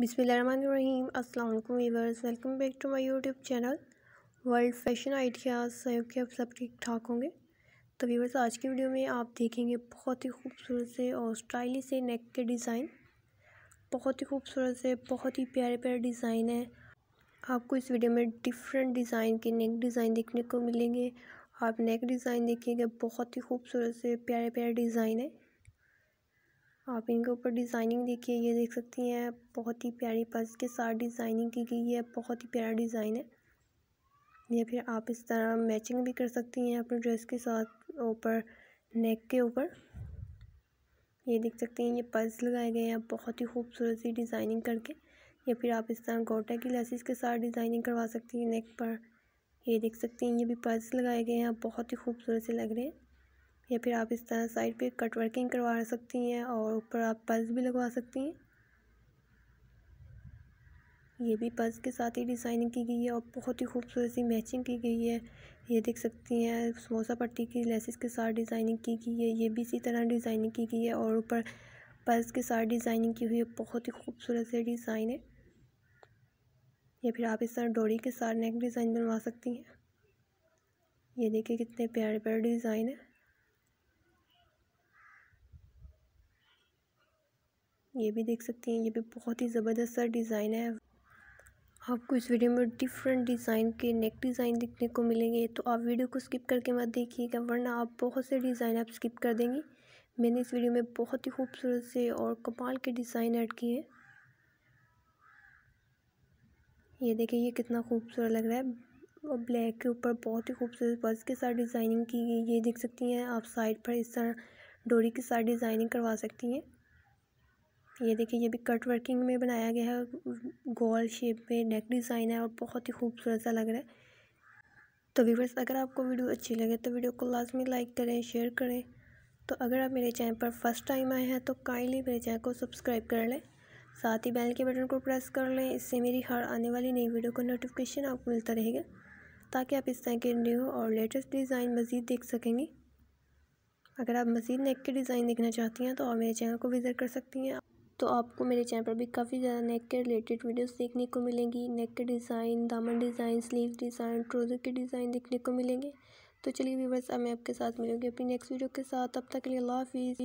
बिसमीम अल्लाम viewers welcome back to my YouTube channel world fashion ideas सहयोग के आप सब ठीक ठाक होंगे तो वीवर्स आज की वीडियो में आप देखेंगे बहुत ही खूबसूरत से और स्टाइलिश से नेक के डिज़ाइन बहुत ही खूबसूरत से बहुत ही प्यारे प्यारे डिज़ाइन है आपको इस वीडियो में डिफरेंट डिज़ाइन के नेक डिज़ाइन देखने को मिलेंगे आप नेक डिज़ाइन देखिएगा बहुत ही खूबसूरत से प्यारे प्यारे डिज़ाइन है आप इनके ऊपर डिज़ाइनिंग देखिए ये देख सकती हैं बहुत ही प्यारी पर्स के साथ डिज़ाइनिंग की गई है बहुत ही प्यारा डिज़ाइन है या फिर आप इस तरह मैचिंग भी कर सकती हैं अपने ड्रेस के साथ ऊपर नेक के ऊपर ये देख सकती हैं ये पर्स लगाए गए हैं बहुत ही खूबसूरत सी डिज़ाइनिंग करके या फिर आप इस तरह गोटा की लेसिस के साथ डिज़ाइनिंग करवा सकती हैं नेक पर ये देख सकती हैं ये भी पर्स लगाए गए हैं बहुत ही खूबसूरत से लग रहे हैं या फिर आप इस तरह साइड पे कट वर्किंग करवा सकती हैं और ऊपर आप पल्स भी लगवा सकती हैं ये भी पल्स के साथ ही डिज़ाइनिंग की गई है और बहुत ही खूबसूरत सी मैचिंग की गई है ये देख सकती हैं समोसा पट्टी की लेसिस के साथ डिज़ाइनिंग की गई है ये भी इसी तरह डिज़ाइनिंग की गई है और ऊपर पल्स के साथ डिज़ाइनिंग की हुई है बहुत ही खूबसूरत से डिज़ाइन है या फिर आप इस तरह डोरी के साथ नेक डिज़ाइन बनवा सकती हैं ये देखिए कितने प्यारे प्यारे डिज़ाइन है ये भी देख सकते हैं ये भी बहुत ही ज़बरदस्त सा डिज़ाइन है आपको इस वीडियो में डिफरेंट डिज़ाइन के नेक डिज़ाइन देखने को मिलेंगे तो आप वीडियो को स्किप करके मत देखिएगा वरना आप बहुत से डिज़ाइन आप स्किप कर देंगे मैंने इस वीडियो में बहुत ही खूबसूरत से और कपाल के डिज़ाइन ऐड किए हैं ये देखिए ये कितना खूबसूरत लग रहा है और ब्लैक के ऊपर बहुत ही खूबसूरत पर्स के साथ डिज़ाइनिंग की गई ये देख सकती हैं आप साइड पर इस तरह डोरी के साथ डिज़ाइनिंग करवा सकती हैं ये देखिए ये भी कट वर्किंग में बनाया गया है गोल शेप में नेक डिज़ाइन है और बहुत ही खूबसूरत सा लग रहा है तो व्यूवर्स अगर आपको वीडियो अच्छी लगे तो वीडियो को लाजमी लाइक करें शेयर करें तो अगर आप मेरे चैनल पर फर्स्ट टाइम आए हैं तो काइंडली मेरे चैनल को सब्सक्राइब कर लें साथ ही बैल के बटन को प्रेस कर लें इससे मेरी हर आने वाली नई वीडियो का नोटिफिकेशन आपको मिलता रहेगा ताकि आप इस तरह के न्यू और लेटेस्ट डिज़ाइन मज़ीद देख सकेंगी अगर आप मज़ीद नेक के डिज़ाइन देखना चाहती हैं तो आप मेरे चैनल को विज़िट कर सकती हैं तो आपको मेरे चैनल पर भी काफ़ी ज़्यादा नेक के रिलेटेड वीडियोस देखने को मिलेंगी नेक के डिज़ाइन दामन डिज़ाइन स्लीव डिज़ाइन ट्रोज़र के डिज़ाइन देखने को मिलेंगे तो चलिए वीवर्स अब मैं आपके साथ मिलूंगी अपनी नेक्स्ट वीडियो के साथ अब तक के लिए अल्लाह हाफिज़